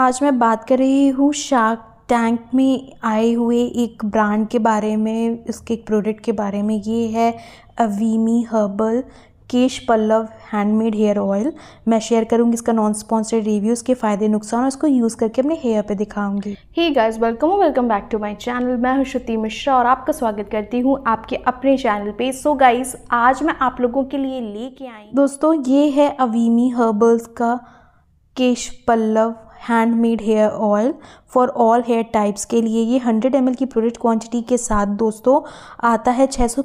आज मैं बात कर रही हूँ शार्क टैंक में आए हुए एक ब्रांड के बारे में उसके एक प्रोडक्ट के बारे में ये है Avimee herbal Kesh Pallav handmade hair oil मैं शेयर करूंगी इसका नॉन स्पॉन्सर्ड रिव्यू उसके फ़ायदे नुकसान और इसको यूज़ करके अपने हेयर पे दिखाऊंगी hi guys welcome welcome back to my channel मैं हूं श्रुति मिश्रा और आपका स्वागत करती हूं आपके अपने चैनल पे सो so गाइस आज मैं आप लोगों के लिए लेके आई दोस्तों ये है अवीमी हर्बल्स का Kesh Pallav handmade hair oil for all hair types के लिए ये 100 एम की प्रोडक्ट क्वांटिटी के साथ दोस्तों आता है छः सौ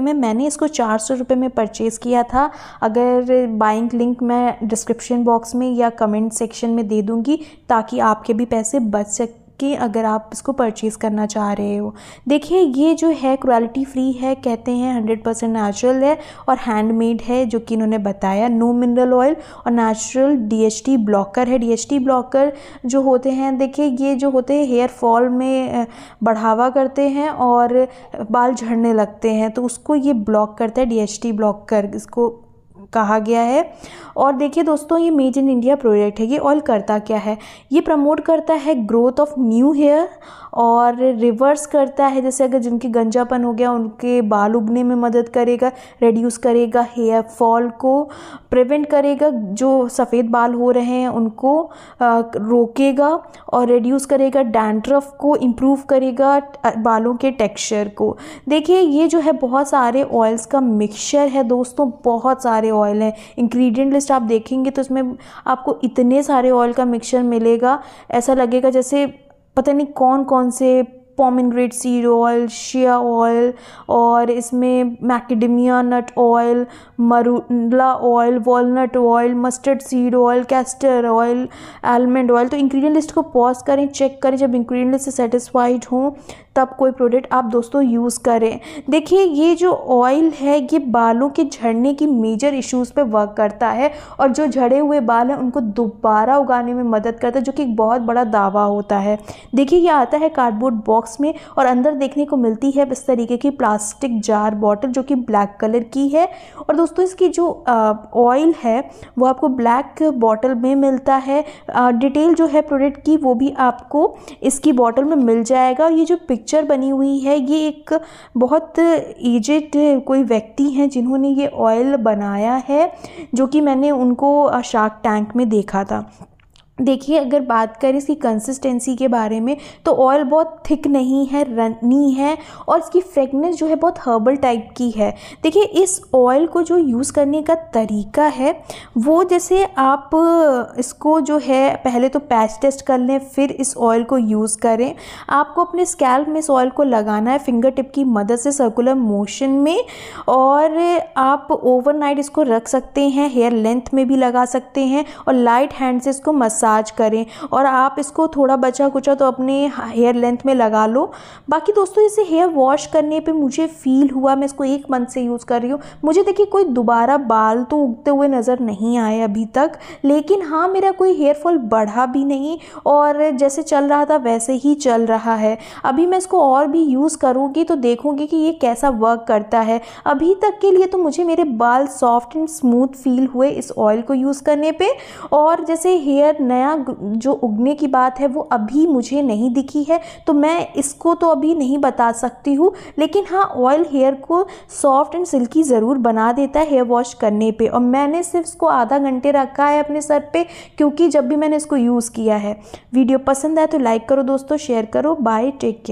में मैंने इसको चार सौ में परचेज़ किया था अगर बाइंग लिंक मैं डिस्क्रिप्शन बॉक्स में या कमेंट सेक्शन में दे दूँगी ताकि आपके भी पैसे बच सक कि अगर आप इसको परचेज़ करना चाह रहे हो देखिए ये जो है क्वालिटी फ्री है कहते हैं हंड्रेड परसेंट नेचुरल है और हैंडमेड है जो कि इन्होंने बताया नो मिनरल ऑयल और नेचुरल डीएचटी ब्लॉकर है डीएचटी ब्लॉकर जो होते हैं देखिए ये जो होते हैं हेयर फॉल में बढ़ावा करते हैं और बाल झड़ने लगते हैं तो उसको ये ब्लॉक करता है डी ब्लॉकर इसको कहा गया है और देखिए दोस्तों ये मेड इन इंडिया प्रोजेक्ट है ये ऑल करता क्या है ये प्रमोट करता है ग्रोथ ऑफ न्यू हेयर और रिवर्स करता है जैसे अगर जिनके गंजापन हो गया उनके बाल उगने में मदद करेगा रेड्यूस करेगा हेयर फॉल को प्रिवेंट करेगा जो सफ़ेद बाल हो रहे हैं उनको रोकेगा और रेड्यूस करेगा डैंड्रफ को इम्प्रूव करेगा बालों के टेक्सचर को देखिए ये जो है बहुत सारे ऑयल्स का मिक्सचर है दोस्तों बहुत सारे सारे ऑयल हैं इंग्रेडिएंट लिस्ट आप देखेंगे तो उसमें आपको इतने सारे ऑयल का मिक्सचर मिलेगा ऐसा लगेगा जैसे पता नहीं कौन कौन से pomegranate seed oil shea oil और इसमें macadamia nut oil marula oil walnut oil mustard seed oil castor oil almond oil तो इंग्रेडिएंट लिस्ट को पॉज करें चेक करें जब इंग्रेडिएंट लिस्ट से सेटिस्फाइड हों तब कोई प्रोडक्ट आप दोस्तों यूज़ करें देखिए ये जो ऑयल है ये बालों के झड़ने की मेजर इश्यूज़ पे वर्क करता है और जो झड़े हुए बाल हैं उनको दोबारा उगाने में मदद करता है जो कि एक बहुत बड़ा दावा होता है देखिए ये आता है कार्डबोर्ड बॉक्स में और अंदर देखने को मिलती है इस तरीके की प्लास्टिक जार बॉटल जो कि ब्लैक कलर की है और दोस्तों इसकी जो ऑयल है वो आपको ब्लैक बॉटल में मिलता है डिटेल जो है प्रोडक्ट की वो भी आपको इसकी बॉटल में मिल जाएगा और ये जो पिक्चर पिक्चर बनी हुई है ये एक बहुत एजेड कोई व्यक्ति हैं जिन्होंने ये ऑयल बनाया है जो कि मैंने उनको शार्क टैंक में देखा था देखिए अगर बात करें इसकी कंसिस्टेंसी के बारे में तो ऑयल बहुत थिक नहीं है रनी है और इसकी फ्रेगनेंस जो है बहुत हर्बल टाइप की है देखिए इस ऑयल को जो यूज़ करने का तरीका है वो जैसे आप इसको जो है पहले तो पैच टेस्ट कर लें फिर इस ऑयल को यूज़ करें आपको अपने स्कैल्प में इस ऑयल को लगाना है फिंगर टिप की मदद से सर्कुलर मोशन में और आप ओवरनाइट इसको रख सकते हैं हेयर लेंथ में भी लगा सकते हैं और लाइट हैंड से इसको मसाज मसाज करें और आप इसको थोड़ा बचा कुचा तो अपने हेयर लेंथ में लगा लो बाकी दोस्तों इसे हेयर वॉश करने पे मुझे फ़ील हुआ मैं इसको एक मंथ से यूज़ कर रही हूँ मुझे देखिए कोई दोबारा बाल तो उगते हुए नज़र नहीं आए अभी तक लेकिन हाँ मेरा कोई हेयरफॉल बढ़ा भी नहीं और जैसे चल रहा था वैसे ही चल रहा है अभी मैं इसको और भी यूज़ करूँगी तो देखूँगी कि ये कैसा वर्क करता है अभी तक के लिए तो मुझे मेरे बाल सॉफ्ट एंड स्मूथ फील हुए इस ऑयल को यूज़ करने पे और जैसे हेयर नए नया जो उगने की बात है वो अभी मुझे नहीं दिखी है तो मैं इसको तो अभी नहीं बता सकती हूँ लेकिन हाँ ऑयल हेयर को सॉफ्ट एंड सिल्की ज़रूर बना देता है हेयर वॉश करने पे और मैंने सिर्फ इसको आधा घंटे रखा है अपने सर पे क्योंकि जब भी मैंने इसको यूज़ किया है वीडियो पसंद आए तो लाइक करो दोस्तों शेयर करो बाय टेक केयर